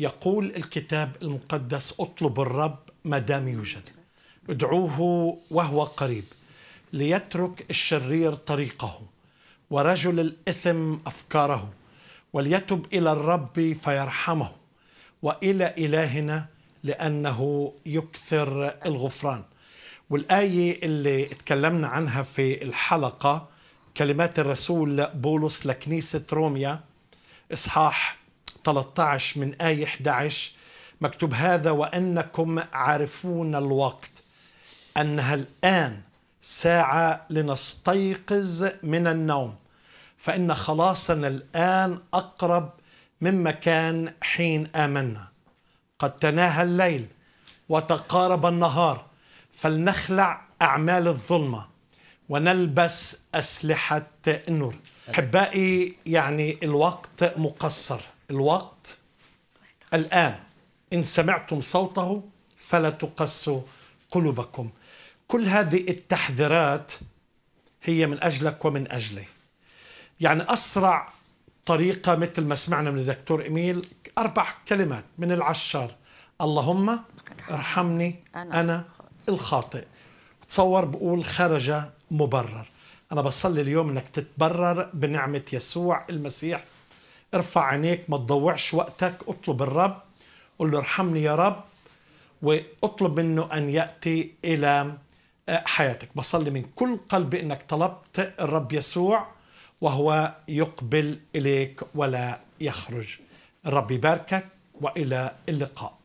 يقول الكتاب المقدس اطلب الرب ما دام يوجد ادعوه وهو قريب ليترك الشرير طريقه ورجل الاثم افكاره وليتب الى الرب فيرحمه والى الهنا لانه يكثر الغفران والايه اللي تكلمنا عنها في الحلقه كلمات الرسول بولس لكنيسه روميا اصحاح 13 من آية 11 مكتوب هذا وأنكم عارفون الوقت أنها الآن ساعة لنستيقظ من النوم فإن خلاصنا الآن أقرب مما كان حين آمنا قد تناهى الليل وتقارب النهار فلنخلع أعمال الظلمة ونلبس أسلحة النور أحبائي يعني الوقت مقصر الوقت الآن إن سمعتم صوته فلا تقسوا قلوبكم كل هذه التحذيرات هي من أجلك ومن أجلي يعني أسرع طريقة مثل ما سمعنا من الدكتور إميل أربع كلمات من العشار اللهم ارحمني أنا الخاطئ تصور بقول خرج مبرر أنا بصلي اليوم أنك تتبرر بنعمة يسوع المسيح ارفع عينيك ما تضوعش وقتك اطلب الرب قل له ارحمني يا رب واطلب منه ان ياتي الى آه، حياتك بصلي من كل قلبي انك طلبت الرب يسوع وهو يقبل اليك ولا يخرج الرب يباركك والى اللقاء